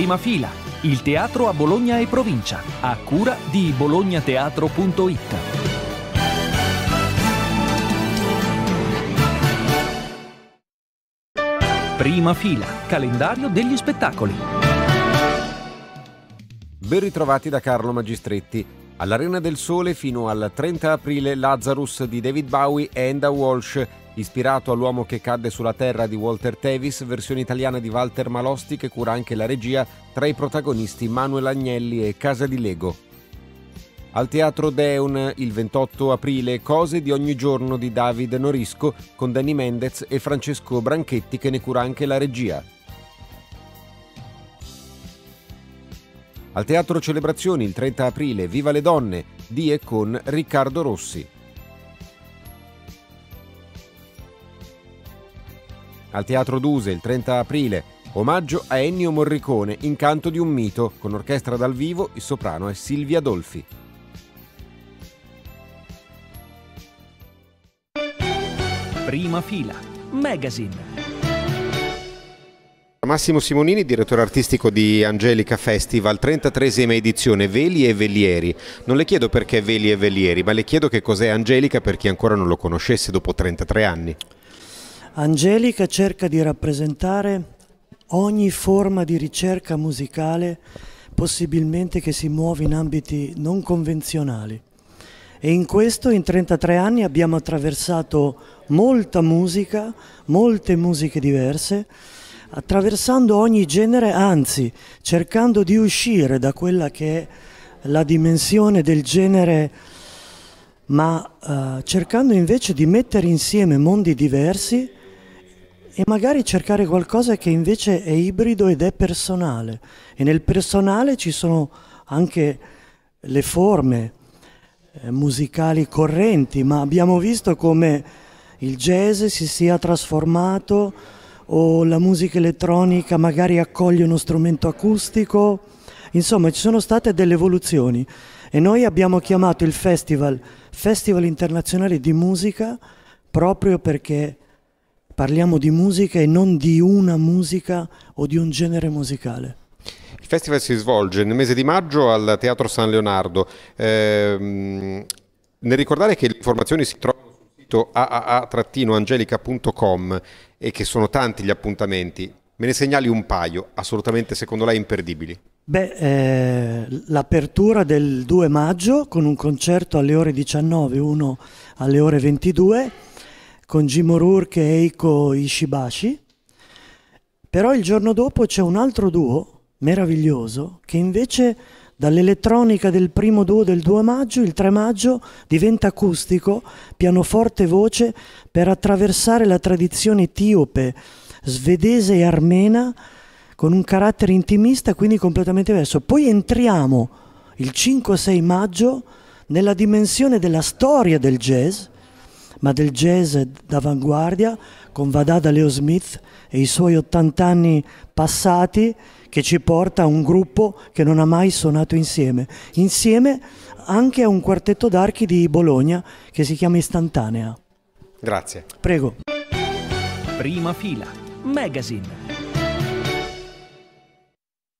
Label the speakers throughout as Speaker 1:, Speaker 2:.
Speaker 1: Prima fila, il teatro a Bologna e provincia, a cura di
Speaker 2: bolognateatro.it. Prima fila, calendario degli spettacoli. Ben ritrovati da Carlo Magistretti. All'Arena del Sole fino al 30 aprile Lazarus di David Bowie e Enda Walsh ispirato all'uomo che cadde sulla terra di Walter Tevis, versione italiana di Walter Malosti che cura anche la regia, tra i protagonisti Manuel Agnelli e Casa di Lego. Al Teatro Deun il 28 aprile Cose di ogni giorno di David Norisco con Danny Mendez e Francesco Branchetti che ne cura anche la regia. Al Teatro Celebrazioni il 30 aprile Viva le donne di e con Riccardo Rossi. Al Teatro Duse il 30 aprile, omaggio a Ennio Morricone, Incanto di un mito, con orchestra dal vivo, il soprano è Silvia Dolfi. Prima fila, Magazine. Massimo Simonini, direttore artistico di Angelica Festival, 33esima edizione, Veli e Velieri. Non le chiedo perché Veli e Velieri, ma le chiedo che cos'è Angelica per chi ancora non lo conoscesse dopo 33 anni.
Speaker 3: Angelica cerca di rappresentare ogni forma di ricerca musicale possibilmente che si muove in ambiti non convenzionali. E in questo in 33 anni abbiamo attraversato molta musica, molte musiche diverse, attraversando ogni genere, anzi cercando di uscire da quella che è la dimensione del genere, ma eh, cercando invece di mettere insieme mondi diversi e magari cercare qualcosa che invece è ibrido ed è personale. E nel personale ci sono anche le forme eh, musicali correnti, ma abbiamo visto come il jazz si sia trasformato o la musica elettronica magari accoglie uno strumento acustico. Insomma, ci sono state delle evoluzioni e noi abbiamo chiamato il festival Festival Internazionale di Musica proprio perché parliamo di musica e non di una musica o di un genere musicale.
Speaker 2: Il festival si svolge nel mese di maggio al Teatro San Leonardo. Eh, nel ricordare che le informazioni si trovano sul sito aaa-angelica.com e che sono tanti gli appuntamenti, me ne segnali un paio, assolutamente secondo lei imperdibili.
Speaker 3: Beh, eh, l'apertura del 2 maggio con un concerto alle ore 19, uno alle ore 22 con Jim O'Rourke e Eiko Ishibashi. Però il giorno dopo c'è un altro duo meraviglioso che invece dall'elettronica del primo duo del 2 maggio, il 3 maggio diventa acustico, pianoforte voce per attraversare la tradizione etiope, svedese e armena con un carattere intimista, quindi completamente diverso. Poi entriamo il 5-6 maggio nella dimensione della storia del jazz ma del jazz d'avanguardia con Vadada Leo Smith e i suoi 80 anni passati che ci porta a un gruppo che non ha mai suonato insieme, insieme anche a un quartetto d'archi di Bologna che si chiama Istantanea. Grazie. Prego.
Speaker 2: Prima fila, magazine.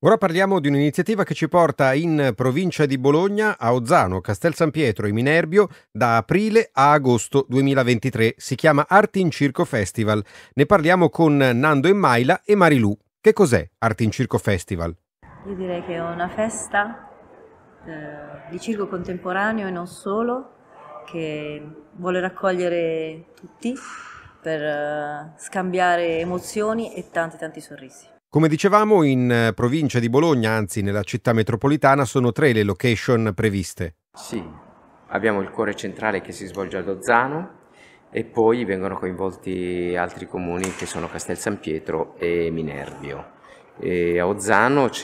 Speaker 2: Ora parliamo di un'iniziativa che ci porta in provincia di Bologna, a Ozzano, Castel San Pietro e Minerbio da aprile a agosto 2023. Si chiama Arti in Circo Festival. Ne parliamo con Nando e Maila e Marilu. Che cos'è Arti in Circo
Speaker 4: Festival? Io direi che è una festa eh, di circo contemporaneo e non solo, che vuole raccogliere tutti per eh, scambiare emozioni e tanti tanti sorrisi.
Speaker 2: Come dicevamo, in eh, provincia di Bologna, anzi nella città metropolitana, sono tre le location previste. Sì, abbiamo il cuore centrale che si svolge a Dozzano e poi vengono coinvolti altri comuni che sono Castel San Pietro e Minervio. E a Ozzano il,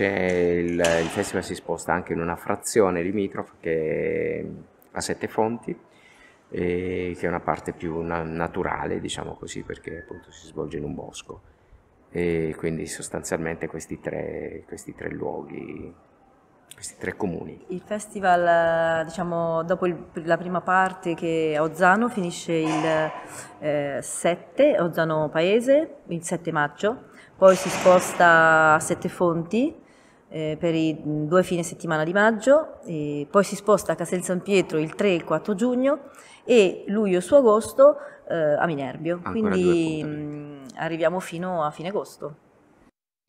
Speaker 2: il, festival si sposta anche in una frazione limitrofa che ha sette fonti, che è una parte più na naturale, diciamo così, perché appunto si svolge in un bosco e quindi sostanzialmente questi tre, questi tre luoghi questi tre comuni.
Speaker 4: Il festival, diciamo, dopo il, la prima parte che a Ozzano finisce il eh, 7, Ozzano Paese, il 7 maggio, poi si sposta a Sette Fonti eh, per i due fine settimana di maggio, poi si sposta a Castel San Pietro il 3 e il 4 giugno e luglio su agosto eh, a Minerbio. Ancora Quindi arriviamo fino a fine agosto.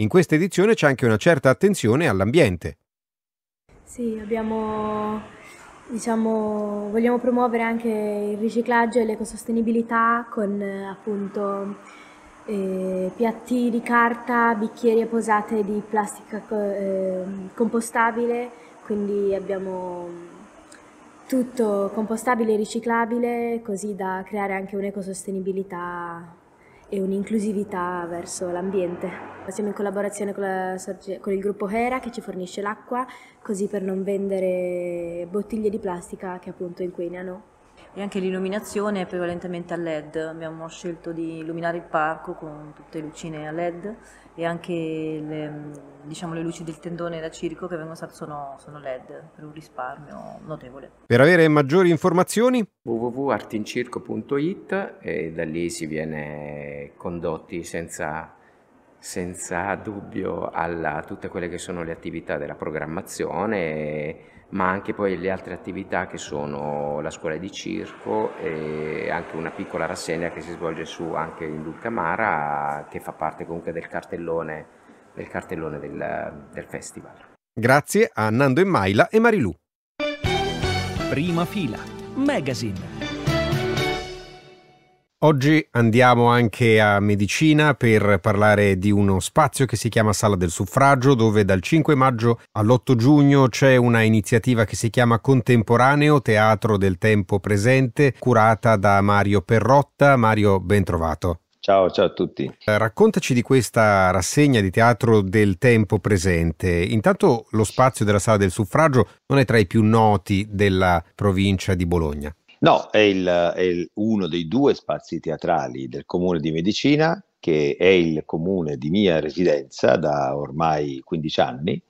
Speaker 2: In questa edizione c'è anche una certa attenzione all'ambiente.
Speaker 4: Sì, abbiamo, diciamo, vogliamo promuovere anche il riciclaggio e l'ecosostenibilità con appunto eh, piatti di carta, bicchieri e posate di plastica eh, compostabile, quindi abbiamo tutto compostabile e riciclabile così da creare anche un'ecosostenibilità e un'inclusività verso l'ambiente. Siamo in collaborazione con, sorge- con, il gruppo Hera che ci fornisce l'acqua, così per non vendere bottiglie di plastica che appunto inquinano e anche l'illuminazione è prevalentemente a LED, abbiamo scelto di illuminare il parco con tutte le lucine a LED e anche le, diciamo, le luci del tendone da circo che vengono state sono, sono, LED per un risparmio notevole.
Speaker 2: Per avere maggiori informazioni www.artincirco.it e da lì si viene condotti senza senza dubbio a tutte quelle che sono le attività della programmazione ma anche poi le altre attività che sono la scuola di circo e anche una piccola rassegna che si svolge su anche in Dulcamara che fa parte comunque del cartellone del, cartellone del, del festival. Grazie a Nando e Maila e Marilu. Prima fila, magazine Oggi andiamo anche a medicina per parlare di uno spazio che si chiama Sala del Suffragio, dove dal 5 maggio all'8 giugno c'è una iniziativa che si chiama Contemporaneo Teatro del Tempo Presente, curata da Mario Perrotta. Mario, ben trovato. Ciao, ciao a tutti. Eh, raccontaci di questa rassegna di teatro del tempo presente. Intanto lo spazio della sala del suffragio non è tra i più noti della provincia di Bologna.
Speaker 1: No, è, il, è il, uno dei due spazi teatrali del comune di Medicina, che è il comune di mia residenza da ormai 15 anni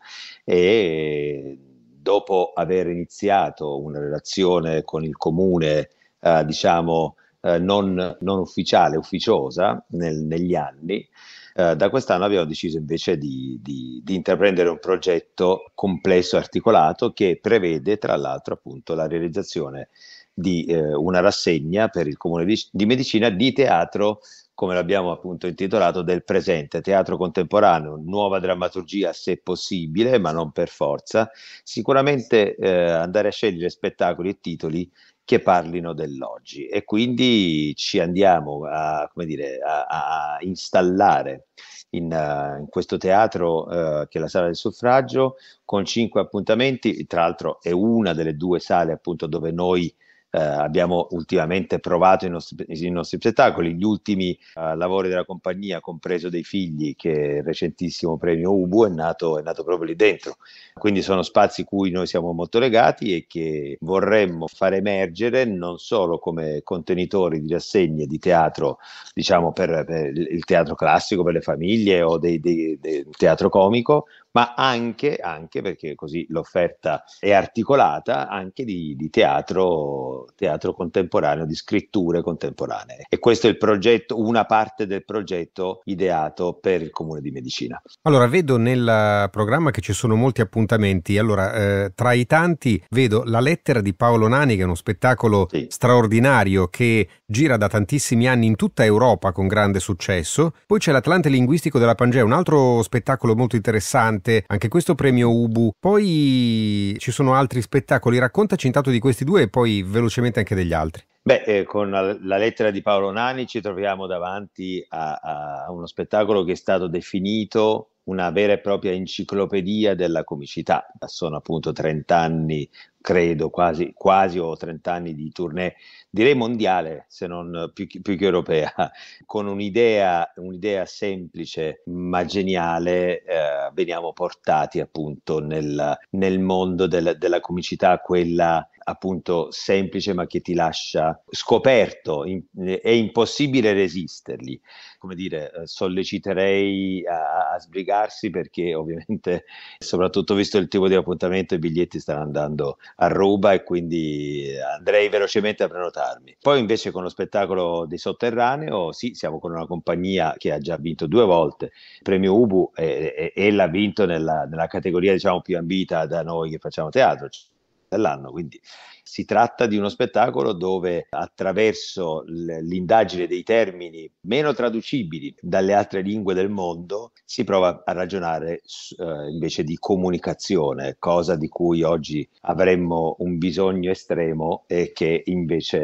Speaker 1: e dopo aver iniziato una relazione con il comune, eh, diciamo, eh, non, non, ufficiale, ufficiosa nel, negli anni, eh, da quest'anno abbiamo deciso invece di, di, di, intraprendere un progetto complesso, e articolato, che prevede tra l'altro appunto la realizzazione di eh, una rassegna per il Comune di, di Medicina di teatro, come l'abbiamo appunto intitolato, del presente, teatro contemporaneo, nuova drammaturgia se possibile, ma non per forza. Sicuramente eh, andare a scegliere spettacoli e titoli che parlino dell'oggi e quindi ci andiamo a, dire, a, a installare in, uh, in, questo teatro uh, che è la sala del suffragio con cinque appuntamenti, tra l'altro è una delle due sale appunto dove noi eh, abbiamo ultimamente provato i nostri, i nostri spettacoli, gli ultimi eh, lavori della compagnia, compreso dei figli, che il recentissimo premio Ubu è nato, è nato proprio lì dentro. Quindi sono spazi cui noi siamo molto legati e che vorremmo far emergere non solo come contenitori di rassegne di teatro, diciamo per, per il teatro classico, per le famiglie o del teatro comico, ma anche, anche perché così l'offerta è articolata, anche di, di teatro, teatro, contemporaneo, di scritture contemporanee. E questo è il progetto, una parte del progetto ideato per il Comune di Medicina.
Speaker 2: Allora, vedo nel programma che ci sono molti appuntamenti. Allora, eh, tra i tanti vedo La lettera di Paolo Nani, che è uno spettacolo sì. straordinario che gira da tantissimi anni in tutta Europa con grande successo. Poi c'è l'Atlante linguistico della Pangea, un altro spettacolo molto interessante importante anche questo premio Ubu. Poi ci sono altri spettacoli, raccontaci intanto di questi due e poi velocemente anche degli altri.
Speaker 1: Beh, eh, con la, lettera di Paolo Nani ci troviamo davanti a, a uno spettacolo che è stato definito una vera e propria enciclopedia della comicità. Sono appunto 30 anni credo, quasi, quasi o 30 anni di tournée, direi mondiale, se non più, più che europea, con un'idea, un'idea semplice ma geniale, eh, veniamo portati appunto nel, nel mondo del, della comicità, quella appunto semplice ma che ti lascia scoperto, in, è impossibile resisterli. Come dire, eh, solleciterei a, a, sbrigarsi perché ovviamente, soprattutto visto il tipo di appuntamento, i biglietti stanno andando Aruba e quindi andrei velocemente a prenotarmi. Poi invece con lo spettacolo di Sotterraneo, oh, sì, siamo con una compagnia che ha già vinto due volte il premio Ubu e, e, e l'ha vinto nella, nella categoria diciamo più ambita da noi che facciamo teatro cioè, dell'anno, quindi si tratta di uno spettacolo dove attraverso l'indagine dei termini meno traducibili dalle altre lingue del mondo si prova a ragionare eh, invece di comunicazione, cosa di cui oggi avremmo un bisogno estremo e che invece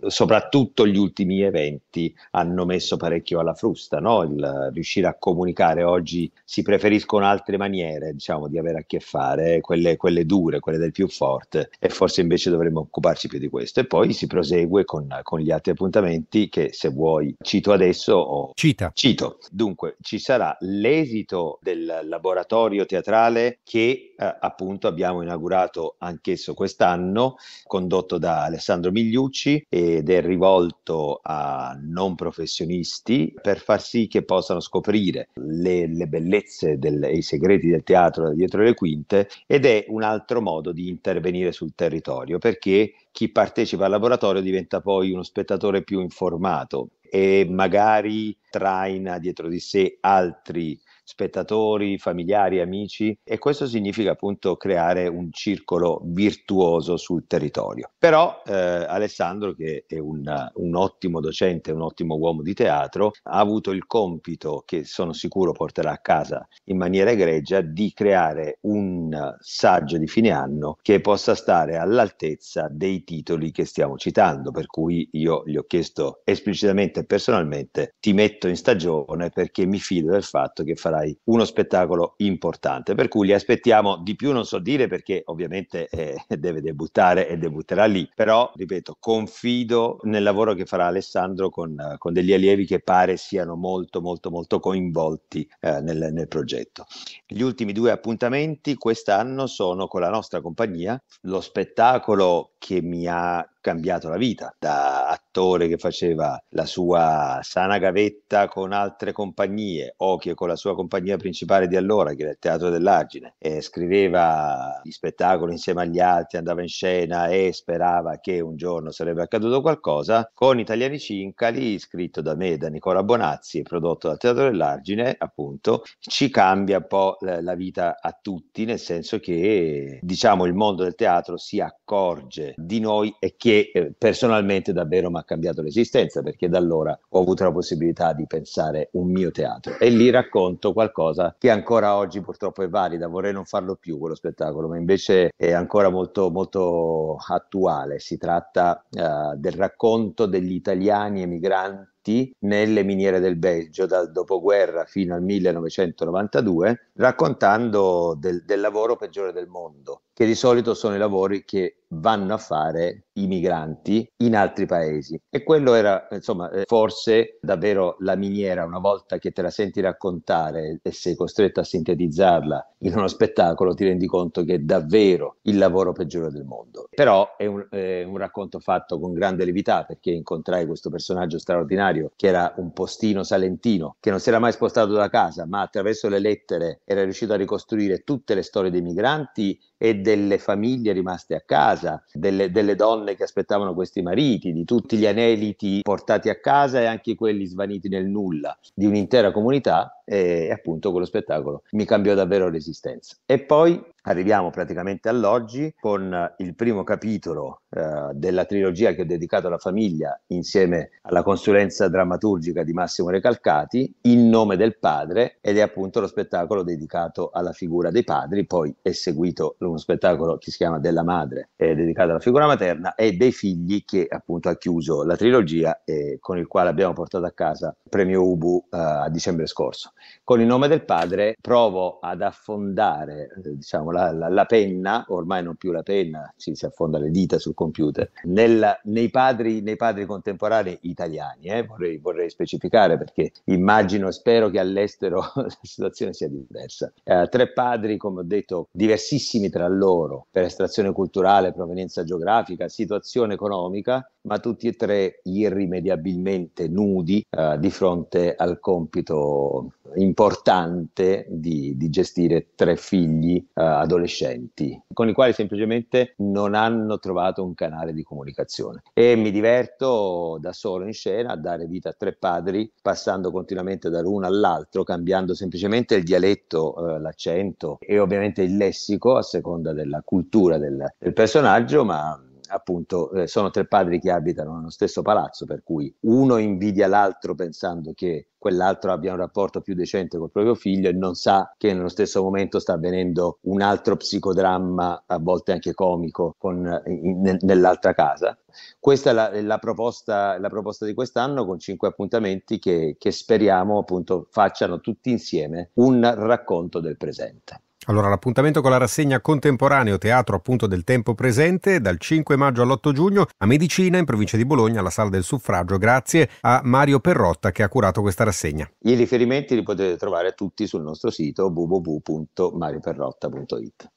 Speaker 1: eh, soprattutto gli ultimi eventi hanno messo parecchio alla frusta, no? il riuscire a comunicare oggi si preferiscono altre maniere diciamo, di avere a che fare, quelle, quelle dure, quelle del più forte e forse forse invece dovremmo occuparci più di questo. E poi si prosegue con, con gli altri appuntamenti che se vuoi cito adesso o Cita. cito. Dunque ci sarà l'esito del laboratorio teatrale che eh, appunto abbiamo inaugurato anch'esso quest'anno, condotto da Alessandro Migliucci ed è rivolto a non professionisti per far sì che possano scoprire le, le bellezze e i segreti del teatro dietro le quinte ed è un altro modo di intervenire sul territorio laboratorio, perché chi partecipa al laboratorio diventa poi uno spettatore più informato e magari traina dietro di sé altri spettatori, familiari, amici e questo significa appunto creare un circolo virtuoso sul territorio. Però eh, Alessandro, che è un, un, ottimo docente, un ottimo uomo di teatro, ha avuto il compito, che sono sicuro porterà a casa in maniera egregia, di creare un saggio di fine anno che possa stare all'altezza dei titoli che stiamo citando, per cui io gli ho chiesto esplicitamente e personalmente ti metto biglietto in stagione perché mi fido del fatto che farai uno spettacolo importante. Per cui li aspettiamo di più, non so dire perché ovviamente eh, deve debuttare e debutterà lì, però ripeto, confido nel lavoro che farà Alessandro con, con degli allievi che pare siano molto molto molto coinvolti eh, nel, nel progetto. Gli ultimi due appuntamenti quest'anno sono con la nostra compagnia, lo spettacolo che mi ha cambiato la vita da attore che faceva la sua sana gavetta con altre compagnie, Occhio con la sua compagnia principale di allora, che era il Teatro dell'Argine, e scriveva gli spettacoli insieme agli altri, andava in scena e sperava che un giorno sarebbe accaduto qualcosa, con Italiani Cincali, scritto da me, da Nicola Bonazzi e prodotto dal Teatro dell'Argine, appunto, ci cambia un po' la vita a tutti, nel senso che diciamo il mondo del teatro si accorge di noi e che eh, personalmente davvero mi ha cambiato l'esistenza perché da allora ho avuto la possibilità di pensare un mio teatro e lì racconto qualcosa che ancora oggi purtroppo è valida, vorrei non farlo più quello spettacolo, ma invece è ancora molto, molto attuale, si tratta uh, del racconto degli italiani emigranti nelle miniere del Belgio dal dopoguerra fino al 1992, raccontando del, del lavoro peggiore del mondo, che di solito sono i lavori che vanno a fare i migranti in altri paesi. E quello era, insomma, eh, forse davvero la miniera, una volta che te la senti raccontare e sei costretto a sintetizzarla in uno spettacolo, ti rendi conto che è davvero il lavoro peggiore del mondo. Però è un, è un racconto fatto con grande levità, perché incontrai questo personaggio straordinario, che era un postino salentino, che non si era mai spostato da casa, ma attraverso le lettere era riuscito a ricostruire tutte le storie dei migranti e delle famiglie rimaste a casa, delle, delle, donne che aspettavano questi mariti, di tutti gli aneliti portati a casa e anche quelli svaniti nel nulla, di un'intera comunità e appunto quello spettacolo mi cambiò davvero l'esistenza. E poi arriviamo praticamente all'oggi con il primo capitolo eh, della trilogia che ho dedicato alla famiglia insieme alla consulenza drammaturgica di Massimo Recalcati, In nome del padre, ed è appunto lo spettacolo dedicato alla figura dei padri, poi è seguito uno spettacolo che si chiama Della madre, dedicato alla figura materna, e dei figli che appunto ha chiuso la trilogia e con il quale abbiamo portato a casa il premio Ubu eh, a dicembre scorso. Con il nome del padre provo ad affondare eh, diciamo, la, la, la, penna, ormai non più la penna, ci si affonda le dita sul computer, nel, nei, padri, nei, padri, contemporanei italiani, eh, vorrei, vorrei, specificare perché immagino e spero che all'estero la situazione sia diversa. Eh, tre padri, come ho detto, diversissimi tra loro per estrazione culturale, provenienza geografica, situazione economica, ma tutti e tre irrimediabilmente nudi eh, di fronte al compito importante di, di, gestire tre figli eh, adolescenti con i quali semplicemente non hanno trovato un canale di comunicazione e mi diverto da solo in scena a dare vita a tre padri passando continuamente dall'uno all'altro cambiando semplicemente il dialetto eh, l'accento e ovviamente il lessico a seconda della cultura del, del personaggio ma appunto eh, sono tre padri che abitano nello stesso palazzo, per cui uno invidia l'altro pensando che quell'altro abbia un rapporto più decente col proprio figlio e non sa che nello stesso momento sta avvenendo un altro psicodramma, a volte anche comico, con, in, nell'altra casa. Questa è la, la, proposta, la, proposta, di quest'anno con cinque appuntamenti che, che speriamo appunto facciano tutti insieme un racconto del presente.
Speaker 2: Allora, l'appuntamento con la rassegna contemporaneo Teatro appunto del tempo presente dal 5 maggio all'8 giugno a Medicina in provincia di Bologna alla Sala del Suffragio grazie a Mario Perrotta che ha curato questa rassegna.
Speaker 1: I riferimenti li potete trovare tutti sul nostro sito www.marioperrotta.it.